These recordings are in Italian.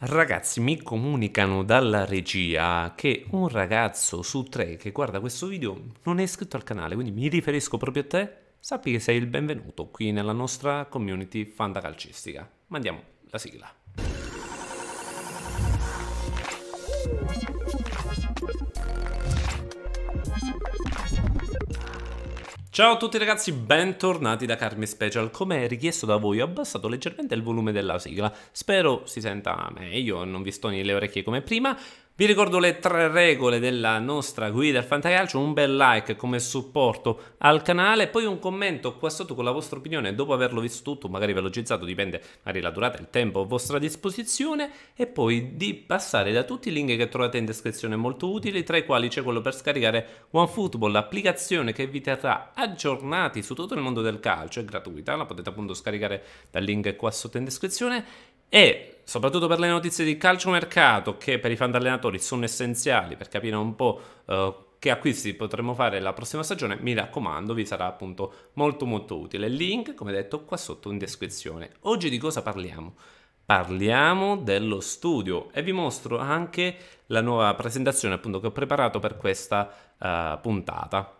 Ragazzi, mi comunicano dalla regia che un ragazzo su tre che guarda questo video non è iscritto al canale, quindi mi riferisco proprio a te. Sappi che sei il benvenuto qui nella nostra community fantacalcistica. Mandiamo la sigla. Ciao a tutti ragazzi, bentornati da Carmi Special. Come richiesto da voi, ho abbassato leggermente il volume della sigla. Spero si senta meglio, non vi stoni le orecchie come prima. Vi ricordo le tre regole della nostra guida al fantacalcio, un bel like come supporto al canale, poi un commento qua sotto con la vostra opinione dopo averlo visto tutto, magari velocizzato, dipende magari la durata, il tempo a vostra disposizione e poi di passare da tutti i link che trovate in descrizione molto utili, tra i quali c'è quello per scaricare OneFootball, l'applicazione che vi terrà aggiornati su tutto il mondo del calcio, è gratuita, la potete appunto scaricare dal link qua sotto in descrizione e soprattutto per le notizie di calciomercato, che per i fan allenatori sono essenziali per capire un po' eh, che acquisti potremo fare la prossima stagione, mi raccomando, vi sarà appunto molto molto utile. Il link, come detto, qua sotto in descrizione. Oggi di cosa parliamo? Parliamo dello studio e vi mostro anche la nuova presentazione appunto che ho preparato per questa uh, puntata.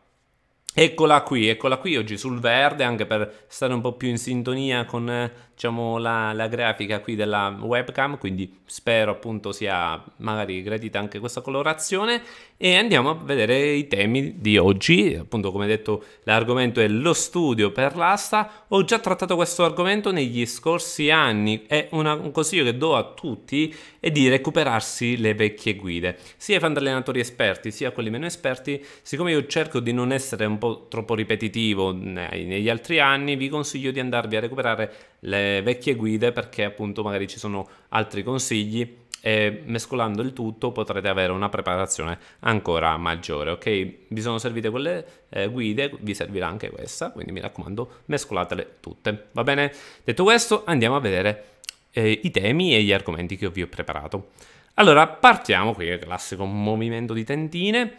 Eccola qui, eccola qui oggi sul verde anche per stare un po' più in sintonia con eh, diciamo, la, la, grafica qui della webcam, quindi spero appunto sia magari gradita anche questa colorazione e andiamo a vedere i temi di oggi, appunto come detto l'argomento è lo studio per l'asta, ho già trattato questo argomento negli scorsi anni e un consiglio che do a tutti è di recuperarsi le vecchie guide, sia i fantallenatori esperti sia quelli meno esperti, siccome io cerco di non essere un un po' troppo ripetitivo negli altri anni, vi consiglio di andarvi a recuperare le vecchie guide perché appunto magari ci sono altri consigli e mescolando il tutto potrete avere una preparazione ancora maggiore ok vi sono servite quelle eh, guide vi servirà anche questa quindi mi raccomando mescolatele tutte va bene detto questo andiamo a vedere eh, i temi e gli argomenti che vi ho preparato allora partiamo qui classico movimento di tentine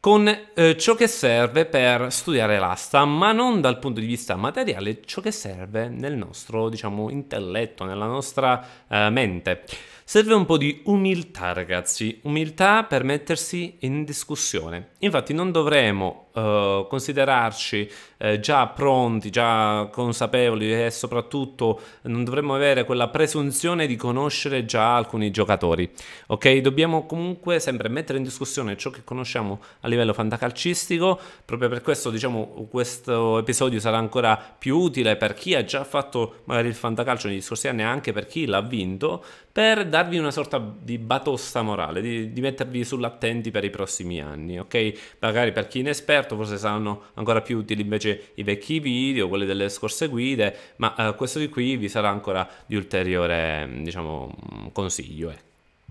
con eh, ciò che serve per studiare l'asta, ma non dal punto di vista materiale, ciò che serve nel nostro, diciamo, intelletto, nella nostra eh, mente. Serve un po' di umiltà, ragazzi, umiltà per mettersi in discussione. Infatti non dovremo eh, considerarci eh, già pronti, già consapevoli e soprattutto non dovremmo avere quella presunzione di conoscere già alcuni giocatori. Ok, dobbiamo comunque sempre mettere in discussione ciò che conosciamo a livello fantacalcistico, proprio per questo diciamo questo episodio sarà ancora più utile per chi ha già fatto magari il fantacalcio negli scorsi anni, anche per chi l'ha vinto, per darvi una sorta di batosta morale, di, di mettervi sull'attenti per i prossimi anni, ok? Magari per chi è inesperto certo forse saranno ancora più utili invece i vecchi video, quelli delle scorse guide, ma eh, questo di qui vi sarà ancora di ulteriore diciamo, mm, consiglio. Ecco.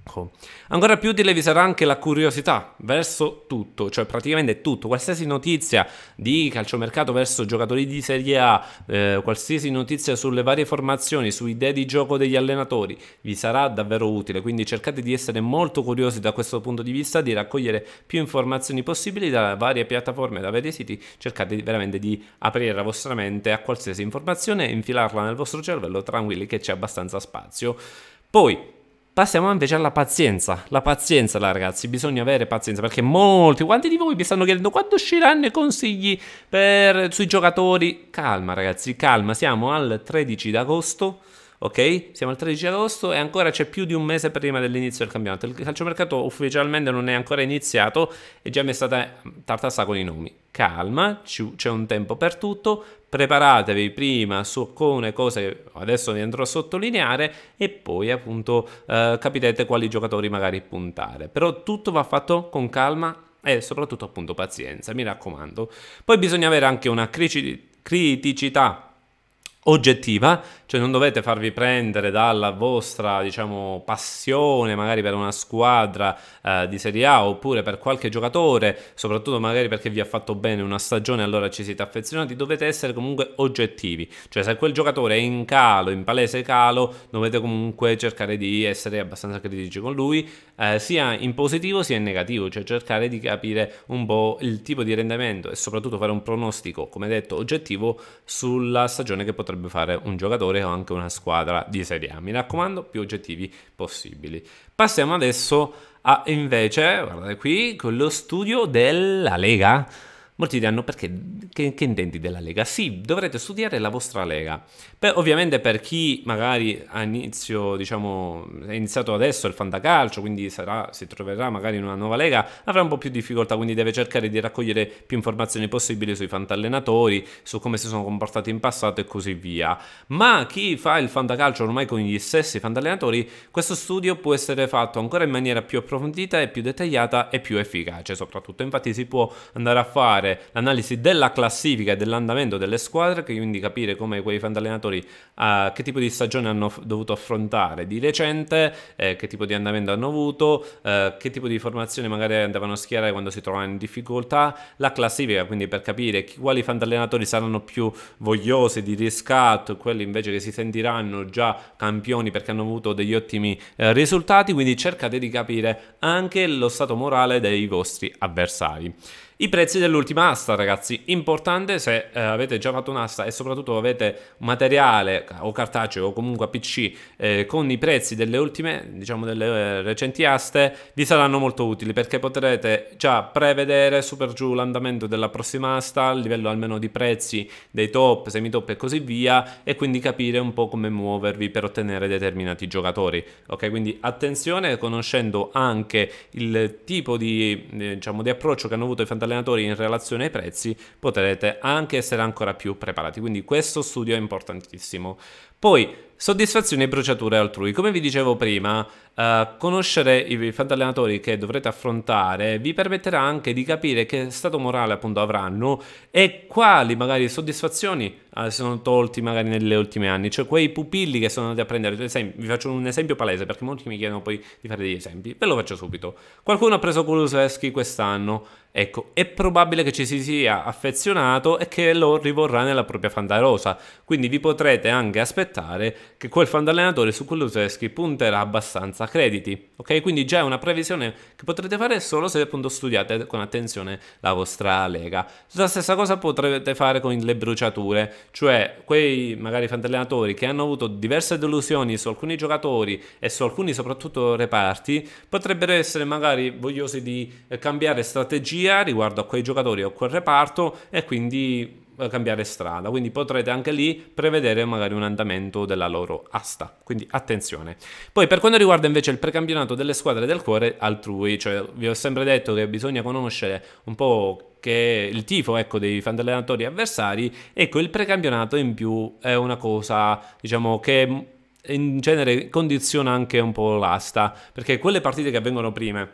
Ecco. Ancora più utile vi sarà anche la curiosità verso tutto, cioè praticamente tutto, qualsiasi notizia di calciomercato verso giocatori di Serie A, eh, qualsiasi notizia sulle varie formazioni, su idee di gioco degli allenatori, vi sarà davvero utile, quindi cercate di essere molto curiosi da questo punto di vista, di raccogliere più informazioni possibili da varie piattaforme, da vari siti, cercate veramente di aprire la vostra mente a qualsiasi informazione e infilarla nel vostro cervello tranquilli che c'è abbastanza spazio. Poi Passiamo invece alla pazienza. La pazienza, là, ragazzi, bisogna avere pazienza perché molti quanti di voi mi stanno chiedendo quando usciranno i consigli per, sui giocatori. Calma, ragazzi, calma, siamo al 13 d'agosto ok? Siamo al 13 agosto e ancora c'è più di un mese prima dell'inizio del campionato. Il calciomercato ufficialmente non è ancora iniziato e già mi è stata tartassa con i nomi. Calma, c'è un tempo per tutto, preparatevi prima su alcune cose, che adesso vi andrò a sottolineare e poi appunto eh, capirete quali giocatori magari puntare. Però tutto va fatto con calma e soprattutto appunto pazienza, mi raccomando. Poi bisogna avere anche una criticità oggettiva, cioè non dovete farvi prendere dalla vostra diciamo, passione magari per una squadra eh, di Serie A oppure per qualche giocatore, soprattutto magari perché vi ha fatto bene una stagione allora ci siete affezionati, dovete essere comunque oggettivi, cioè se quel giocatore è in calo, in palese calo, dovete comunque cercare di essere abbastanza critici con lui, eh, sia in positivo sia in negativo, cioè cercare di capire un po' il tipo di rendimento e soprattutto fare un pronostico, come detto, oggettivo sulla stagione che potrebbe dovrebbe fare un giocatore o anche una squadra di Serie A. Mi raccomando, più oggettivi possibili. Passiamo adesso a invece, guardate qui, con lo studio della Lega. Molti diranno perché, che, che, intendi della Lega? Sì, dovrete studiare la vostra Lega. Per, ovviamente per chi magari ha inizio, diciamo, è iniziato adesso il fantacalcio, quindi sarà, si troverà magari in una nuova Lega, avrà un po' più difficoltà, quindi deve cercare di raccogliere più informazioni possibili sui fantallenatori, su come si sono comportati in passato e così via. Ma chi fa il fantacalcio ormai con gli stessi fantallenatori, questo studio può essere fatto ancora in maniera più approfondita e più dettagliata e più efficace soprattutto. Infatti si può andare a fare fare l'analisi della classifica e dell'andamento delle squadre, quindi capire come quei fantallenatori eh, che tipo di stagione hanno dovuto affrontare di recente, eh, che tipo di andamento hanno avuto, eh, che tipo di formazione magari andavano a schierare quando si trovavano in difficoltà, la classifica, quindi per capire chi, quali fantallenatori saranno più vogliosi di riscatto, quelli invece che si sentiranno già campioni perché hanno avuto degli ottimi eh, risultati, quindi cercate di capire anche lo stato morale dei vostri avversari. I prezzi dell'ultima asta, ragazzi, importante se eh, avete già fatto un'asta e soprattutto avete materiale o cartaceo o comunque PC eh, con i prezzi delle ultime, diciamo delle eh, recenti aste, vi saranno molto utili perché potrete già prevedere super giù l'andamento della prossima asta, a livello almeno di prezzi dei top, semi top e così via e quindi capire un po' come muovervi per ottenere determinati giocatori. Ok, quindi attenzione conoscendo anche il tipo di, eh, diciamo, di approccio che hanno avuto i fantasmi allenatori in relazione ai prezzi, potrete anche essere ancora più preparati. Quindi questo studio è importantissimo. Poi, soddisfazione e bruciature altrui. Come vi dicevo prima, eh, conoscere i fantallenatori che dovrete affrontare vi permetterà anche di capire che stato morale appunto avranno e quali magari soddisfazioni Ah, si sono tolti magari negli ultimi anni, cioè quei pupilli che sono andati a prendere, esempio, vi faccio un esempio palese perché molti mi chiedono poi di fare degli esempi, ve lo faccio subito, qualcuno ha preso Kulusevski quest'anno, ecco, è probabile che ci si sia affezionato e che lo rivorrà nella propria fanta rosa, quindi vi potrete anche aspettare che quel allenatore su Kulusevski punterà abbastanza crediti, ok? Quindi già è una previsione che potrete fare solo se appunto studiate con attenzione la vostra lega. La stessa cosa potrete fare con le bruciature, cioè quei magari fantallenatori che hanno avuto diverse delusioni su alcuni giocatori e su alcuni soprattutto reparti, potrebbero essere magari vogliosi di eh, cambiare strategia riguardo a quei giocatori o a quel reparto e quindi eh, cambiare strada, quindi potrete anche lì prevedere magari un andamento della loro asta, quindi attenzione. Poi per quanto riguarda invece il precampionato delle squadre del cuore altrui, cioè vi ho sempre detto che bisogna conoscere un po' che il tifo ecco, dei fanallenatori avversari, ecco il precampionato in più è una cosa diciamo che in genere condiziona anche un po' l'asta, perché quelle partite che avvengono prima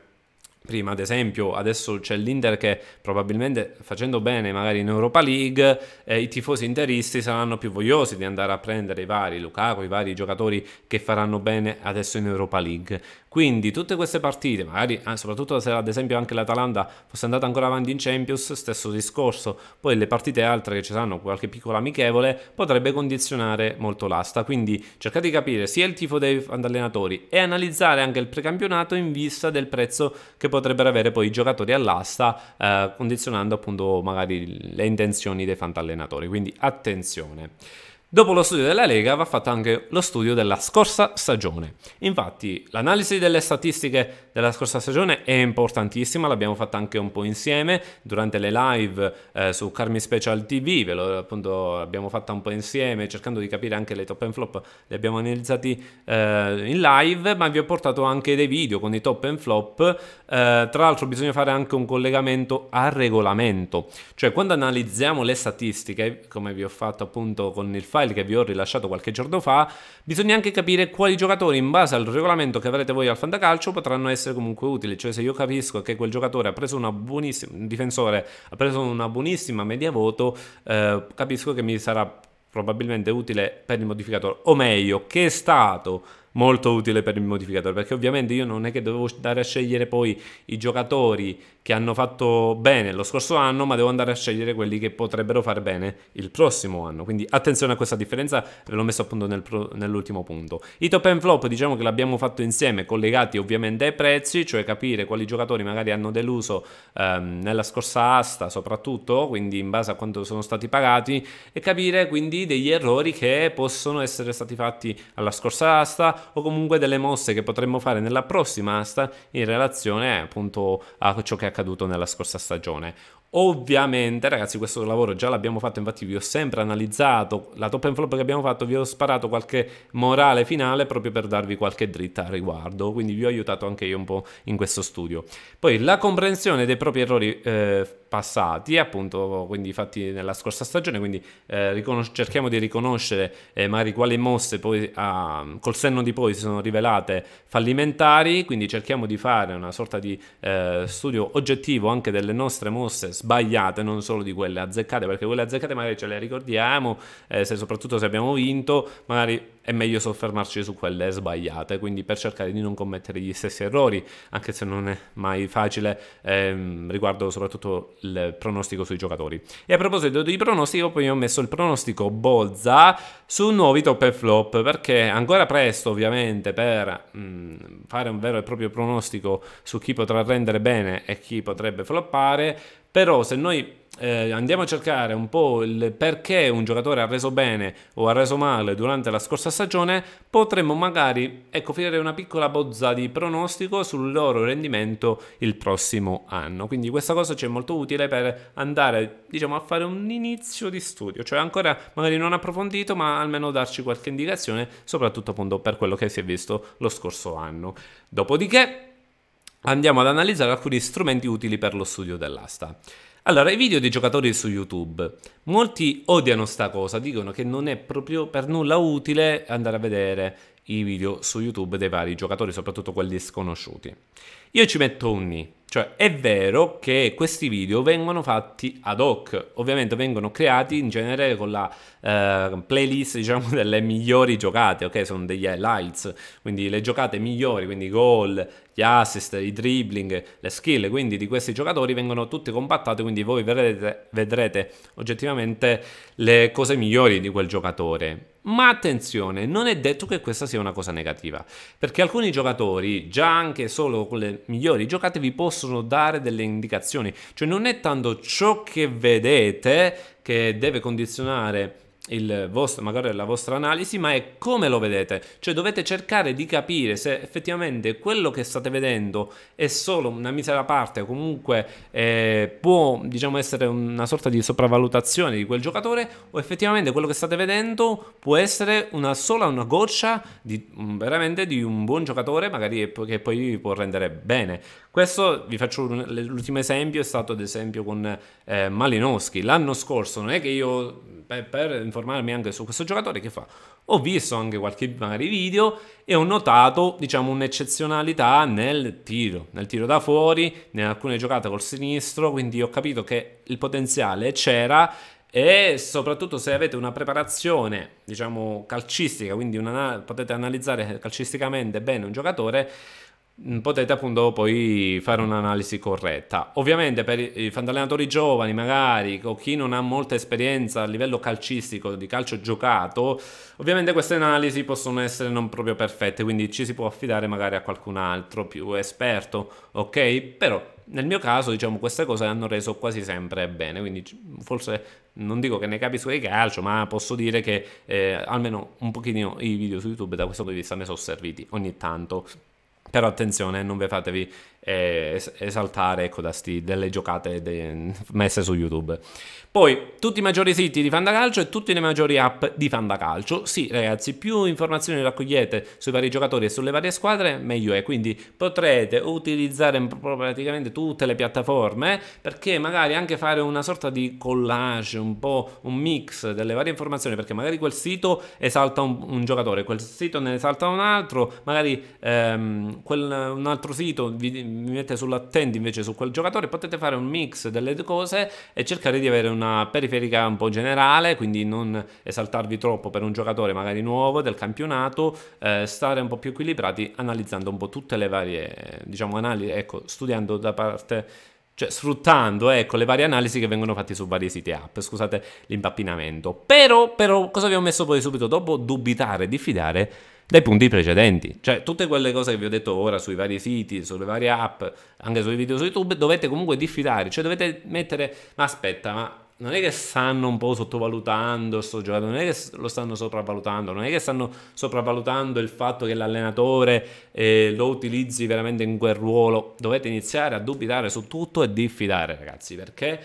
prima, ad esempio, adesso c'è l'Inter che probabilmente facendo bene magari in Europa League, eh, i tifosi interisti saranno più vogliosi di andare a prendere i vari Lukaku, i vari giocatori che faranno bene adesso in Europa League. Quindi tutte queste partite, magari eh, soprattutto se ad esempio anche l'Atalanta fosse andata ancora avanti in Champions, stesso discorso, poi le partite altre che ci saranno, qualche piccola amichevole, potrebbe condizionare molto l'asta. Quindi cercate di capire sia il tifo dei allenatori e analizzare anche il precampionato in vista del prezzo che potrebbero avere poi i giocatori all'asta, eh, condizionando appunto magari le intenzioni dei fantallenatori. Quindi attenzione. Dopo lo studio della Lega va fatto anche lo studio della scorsa stagione. Infatti l'analisi delle statistiche della scorsa stagione è importantissima, l'abbiamo fatta anche un po' insieme durante le live eh, su Carmi Special TV, ve lo, appunto abbiamo fatta un po' insieme cercando di capire anche le top and flop, le abbiamo analizzati eh, in live, ma vi ho portato anche dei video con i top and flop. Eh, tra l'altro bisogna fare anche un collegamento al regolamento, cioè quando analizziamo le statistiche, come vi ho fatto appunto con il file, file che vi ho rilasciato qualche giorno fa, bisogna anche capire quali giocatori in base al regolamento che avrete voi al fantacalcio potranno essere comunque utili, cioè se io capisco che quel giocatore ha preso una buonissima, un difensore ha preso una buonissima media voto, eh, capisco che mi sarà probabilmente utile per il modificatore, o meglio, che è stato molto utile per il modificatore, perché ovviamente io non è che dovevo andare a scegliere poi i giocatori che hanno fatto bene lo scorso anno, ma devo andare a scegliere quelli che potrebbero fare bene il prossimo anno. Quindi attenzione a questa differenza, ve l'ho messo appunto nel pro- nell'ultimo punto. I top and flop diciamo che l'abbiamo fatto insieme, collegati ovviamente ai prezzi, cioè capire quali giocatori magari hanno deluso ehm, nella scorsa asta soprattutto, quindi in base a quanto sono stati pagati, e capire quindi degli errori che possono essere stati fatti alla scorsa asta o comunque delle mosse che potremmo fare nella prossima asta in relazione appunto a ciò che è accaduto nella scorsa stagione. Ovviamente, ragazzi, questo lavoro già l'abbiamo fatto, infatti vi ho sempre analizzato la top and flop che abbiamo fatto, vi ho sparato qualche morale finale proprio per darvi qualche dritta a riguardo, quindi vi ho aiutato anche io un po' in questo studio. Poi la comprensione dei propri errori eh, passati, appunto, quindi fatti nella scorsa stagione, quindi eh, cerchiamo di riconoscere eh, magari quali mosse poi ah, col senno di poi si sono rivelate fallimentari, quindi cerchiamo di fare una sorta di eh, studio oggettivo anche delle nostre mosse sbagliate, non solo di quelle azzeccate, perché quelle azzeccate magari ce le ricordiamo, eh, se soprattutto se abbiamo vinto, magari è meglio soffermarci su quelle sbagliate, quindi per cercare di non commettere gli stessi errori, anche se non è mai facile ehm, riguardo soprattutto il pronostico sui giocatori. E a proposito di pronostico, poi ho messo il pronostico Bozza su nuovi top e flop, perché ancora presto ovviamente per mh, mm, fare un vero e proprio pronostico su chi potrà rendere bene e chi potrebbe floppare, però se noi eh, andiamo a cercare un po' il perché un giocatore ha reso bene o ha reso male durante la scorsa stagione, potremmo magari ecco, finire una piccola bozza di pronostico sul loro rendimento il prossimo anno. Quindi questa cosa ci è molto utile per andare diciamo, a fare un inizio di studio, cioè ancora magari non approfondito, ma almeno darci qualche indicazione, soprattutto appunto per quello che si è visto lo scorso anno. Dopodiché andiamo ad analizzare alcuni strumenti utili per lo studio dell'asta. Allora, i video dei giocatori su YouTube. Molti odiano sta cosa, dicono che non è proprio per nulla utile andare a vedere i video su YouTube dei vari giocatori, soprattutto quelli sconosciuti. Io ci metto un ni, cioè è vero che questi video vengono fatti ad hoc, ovviamente vengono creati in genere con la eh, playlist diciamo delle migliori giocate, ok? Sono degli highlights, quindi le giocate migliori, quindi i gol, gli assist, i dribbling, le skill, quindi di questi giocatori vengono tutte compattate, quindi voi vedrete, vedrete oggettivamente le cose migliori di quel giocatore. Ma attenzione, non è detto che questa sia una cosa negativa, perché alcuni giocatori, già anche solo con le migliori giocate, vi possono possono dare delle indicazioni, cioè non è tanto ciò che vedete che deve condizionare il vostro, magari la vostra analisi, ma è come lo vedete. Cioè dovete cercare di capire se effettivamente quello che state vedendo è solo una misera parte, o comunque eh, può diciamo, essere una sorta di sopravvalutazione di quel giocatore, o effettivamente quello che state vedendo può essere una sola, una goccia di, veramente di un buon giocatore, magari che poi vi può rendere bene. Questo vi faccio l'ultimo esempio, è stato ad esempio con eh, Malinowski. L'anno scorso non è che io, per, per, informarmi anche su questo giocatore, che fa? Ho visto anche qualche magari video e ho notato, diciamo, un'eccezionalità nel tiro, nel tiro da fuori, in alcune giocate col sinistro, quindi ho capito che il potenziale c'era e soprattutto se avete una preparazione, diciamo, calcistica, quindi una, potete analizzare calcisticamente bene un giocatore, Mm, potete appunto poi fare un'analisi corretta. Ovviamente per i fantallenatori giovani, magari o chi non ha molta esperienza a livello calcistico di calcio giocato, ovviamente queste analisi possono essere non proprio perfette, quindi ci si può affidare magari a qualcun altro più esperto, ok? Però nel mio caso, diciamo, queste cose hanno reso quasi sempre bene, quindi forse non dico che ne capisco di calcio, ma posso dire che eh, almeno un pochino i video su YouTube da questo punto di vista ne sono serviti ogni tanto. Però attenzione, non vi fatevi eh, esaltare ecco, da sti, delle giocate de, messe su YouTube. Poi, tutti i maggiori siti di Fandacalcio e tutte le maggiori app di Fandacalcio. Sì, ragazzi, più informazioni raccogliete sui vari giocatori e sulle varie squadre, meglio è. Quindi potrete utilizzare praticamente tutte le piattaforme eh, perché magari anche fare una sorta di collage, un po' un mix delle varie informazioni, perché magari quel sito esalta un, un giocatore, quel sito ne esalta un altro, magari... Ehm, quel, un altro sito vi, vi mette sull'attenti invece su quel giocatore, potete fare un mix delle due cose e cercare di avere una periferica un po' generale, quindi non esaltarvi troppo per un giocatore magari nuovo del campionato, eh, stare un po' più equilibrati analizzando un po' tutte le varie, diciamo, analisi, ecco, studiando da parte cioè sfruttando ecco, le varie analisi che vengono fatte su vari siti app, scusate l'impappinamento. Però, però cosa vi ho messo poi subito dopo? Dubitare, diffidare dai punti precedenti. Cioè, tutte quelle cose che vi ho detto ora sui vari siti, sulle varie app, anche sui video su YouTube, dovete comunque diffidare, cioè dovete mettere, ma aspetta, ma non è che stanno un po' sottovalutando questo giocatore, non è che lo stanno sopravvalutando, non è che stanno sopravvalutando il fatto che l'allenatore eh, lo utilizzi veramente in quel ruolo. Dovete iniziare a dubitare su tutto e diffidare, ragazzi, perché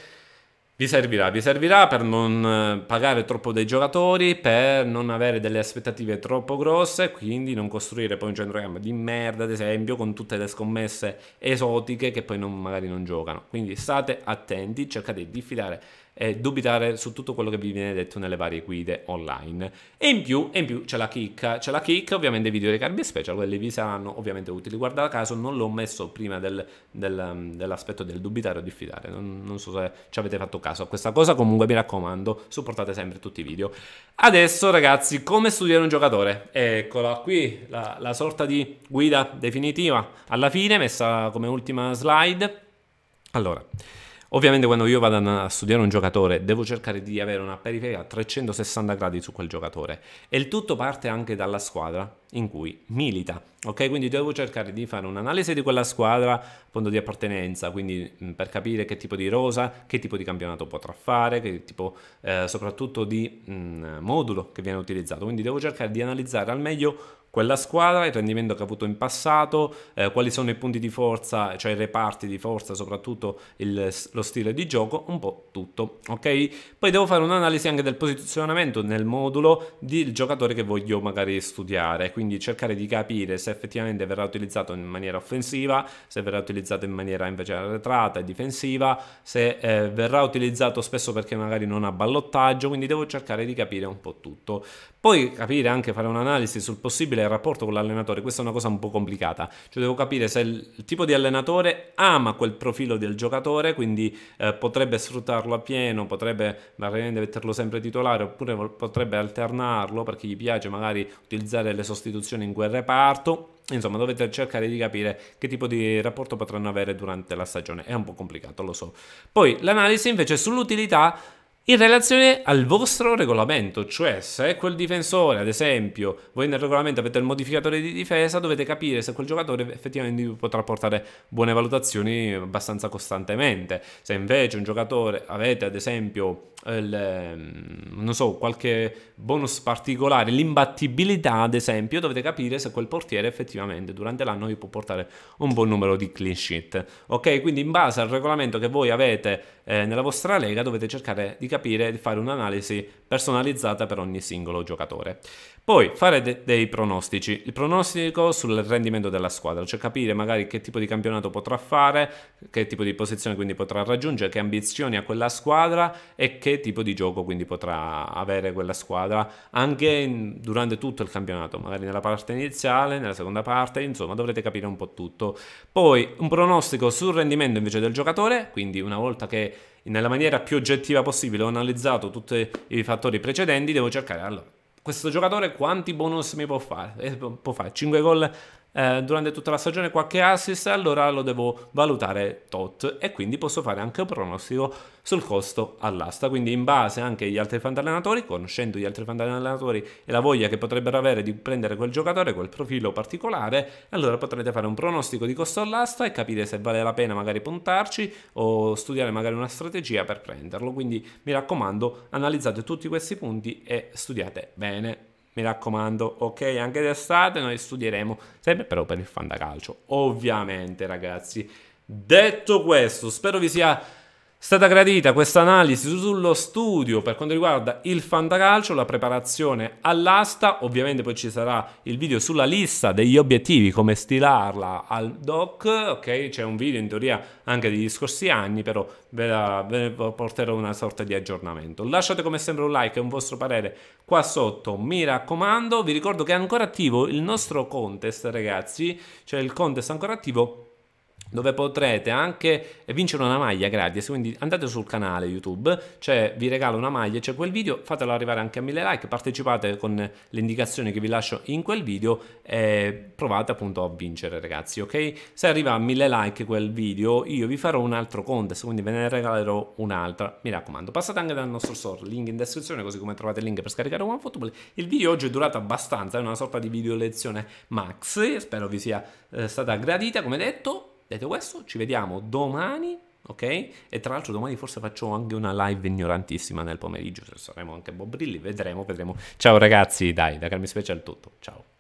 vi servirà, vi servirà per non eh, pagare troppo dei giocatori, per non avere delle aspettative troppo grosse, quindi non costruire poi un centrocampo di merda, ad esempio, con tutte le scommesse esotiche che poi non, magari non giocano. Quindi state attenti, cercate di fidare eh, dubitare su tutto quello che vi viene detto nelle varie guide online. E in più, e in più c'è la chicca, c'è la chicca ovviamente i video dei Carbi Special, quelli vi saranno ovviamente utili. Guarda caso non l'ho messo prima del, del, um, dell'aspetto del dubitare o diffidare, non, non so se ci avete fatto caso a questa cosa, comunque mi raccomando, supportate sempre tutti i video. Adesso ragazzi, come studiare un giocatore? Eccola qui, la, la sorta di guida definitiva alla fine, messa come ultima slide. Allora, Ovviamente quando io vado a studiare un giocatore devo cercare di avere una periferia a 360 gradi su quel giocatore e il tutto parte anche dalla squadra in cui milita, ok? Quindi devo cercare di fare un'analisi di quella squadra, punto di appartenenza, quindi per capire che tipo di rosa, che tipo di campionato potrà fare, che tipo eh, soprattutto di mh, modulo che viene utilizzato. Quindi devo cercare di analizzare al meglio quella squadra, il rendimento che ha avuto in passato, eh, quali sono i punti di forza, cioè i reparti di forza, soprattutto il, lo stile di gioco, un po' tutto, ok? Poi devo fare un'analisi anche del posizionamento nel modulo del giocatore che voglio magari studiare, quindi cercare di capire se effettivamente verrà utilizzato in maniera offensiva, se verrà utilizzato in maniera invece arretrata e difensiva, se eh, verrà utilizzato spesso perché magari non ha ballottaggio, quindi devo cercare di capire un po' tutto. Poi capire anche fare un'analisi sul possibile il rapporto con l'allenatore, questa è una cosa un po' complicata, cioè devo capire se il tipo di allenatore ama quel profilo del giocatore, quindi eh, potrebbe sfruttarlo a pieno, potrebbe magari metterlo sempre titolare, oppure potrebbe alternarlo perché gli piace magari utilizzare le sostituzioni in quel reparto. Insomma, dovete cercare di capire che tipo di rapporto potranno avere durante la stagione. È un po' complicato, lo so. Poi l'analisi invece sull'utilità in relazione al vostro regolamento, cioè se quel difensore, ad esempio, voi nel regolamento avete il modificatore di difesa, dovete capire se quel giocatore effettivamente potrà portare buone valutazioni abbastanza costantemente. Se invece un giocatore avete, ad esempio, il, ehm, non so, qualche bonus particolare, l'imbattibilità, ad esempio, dovete capire se quel portiere effettivamente durante l'anno vi può portare un buon numero di clean sheet. Ok, quindi in base al regolamento che voi avete eh, nella vostra lega dovete cercare di capire capire e fare un'analisi personalizzata per ogni singolo giocatore. Poi fare de dei pronostici, il pronostico sul rendimento della squadra, cioè capire magari che tipo di campionato potrà fare, che tipo di posizione quindi potrà raggiungere, che ambizioni ha quella squadra e che tipo di gioco quindi potrà avere quella squadra anche in, durante tutto il campionato, magari nella parte iniziale, nella seconda parte, insomma dovrete capire un po' tutto. Poi un pronostico sul rendimento invece del giocatore, quindi una volta che nella maniera più oggettiva possibile ho analizzato tutti i fattori precedenti, devo cercare allora questo giocatore quanti bonus mi può fare? Eh, può fare 5 gol eh, durante tutta la stagione qualche assist, allora lo devo valutare tot e quindi posso fare anche un pronostico sul costo all'asta, quindi in base anche agli altri fantallenatori, conoscendo gli altri fantallenatori e la voglia che potrebbero avere di prendere quel giocatore, quel profilo particolare, allora potrete fare un pronostico di costo all'asta e capire se vale la pena magari puntarci o studiare magari una strategia per prenderlo, quindi mi raccomando analizzate tutti questi punti e studiate bene mi raccomando, ok? Anche d'estate noi studieremo, sempre però per il fantacalcio, ovviamente ragazzi. Detto questo, spero vi sia è stata gradita questa analisi sullo studio per quanto riguarda il fantacalcio, la preparazione all'asta, ovviamente poi ci sarà il video sulla lista degli obiettivi, come stilarla al doc, ok? C'è un video in teoria anche degli scorsi anni, però ve, la, ve ne porterò una sorta di aggiornamento. Lasciate come sempre un like e un vostro parere qua sotto, mi raccomando, vi ricordo che è ancora attivo il nostro contest ragazzi, cioè il contest ancora attivo dove potrete anche vincere una maglia gratis quindi andate sul canale youtube cioè vi regalo una maglia c'è cioè quel video fatelo arrivare anche a 1000 like partecipate con le indicazioni che vi lascio in quel video e provate appunto a vincere ragazzi ok se arriva a 1000 like quel video io vi farò un altro contest quindi ve ne regalerò un'altra mi raccomando passate anche dal nostro store link in descrizione così come trovate il link per scaricare OneFootball il video oggi è durato abbastanza è una sorta di video lezione max spero vi sia eh, stata gradita come detto Detto questo, ci vediamo domani ok? E tra l'altro domani forse faccio anche una live ignorantissima nel pomeriggio, saremo anche Bobrilli, vedremo, vedremo. Ciao ragazzi, dai, da Carmi Special tutto, ciao.